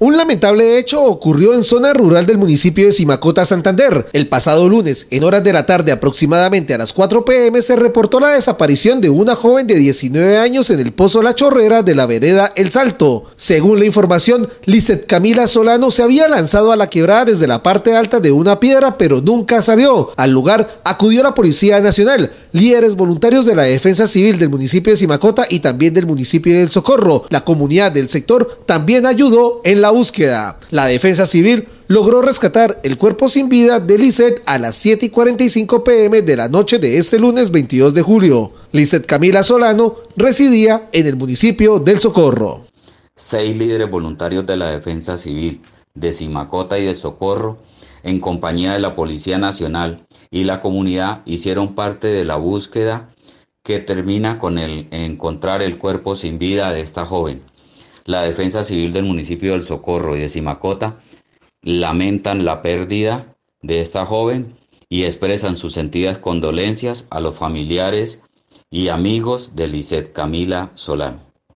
Un lamentable hecho ocurrió en zona rural del municipio de Simacota, Santander. El pasado lunes, en horas de la tarde aproximadamente a las 4 pm, se reportó la desaparición de una joven de 19 años en el Pozo La Chorrera de la vereda El Salto. Según la información, Lizeth Camila Solano se había lanzado a la quebrada desde la parte alta de una piedra, pero nunca salió. Al lugar acudió la Policía Nacional, líderes voluntarios de la Defensa Civil del municipio de Simacota y también del municipio del Socorro. La comunidad del sector también ayudó en la búsqueda. La defensa civil logró rescatar el cuerpo sin vida de Lisette a las 7 y 45 pm de la noche de este lunes 22 de julio. Lisette Camila Solano residía en el municipio del Socorro. Seis líderes voluntarios de la defensa civil, de Simacota y del Socorro, en compañía de la Policía Nacional y la comunidad, hicieron parte de la búsqueda que termina con el encontrar el cuerpo sin vida de esta joven la Defensa Civil del municipio del Socorro y de Simacota lamentan la pérdida de esta joven y expresan sus sentidas condolencias a los familiares y amigos de Lizeth Camila Solano.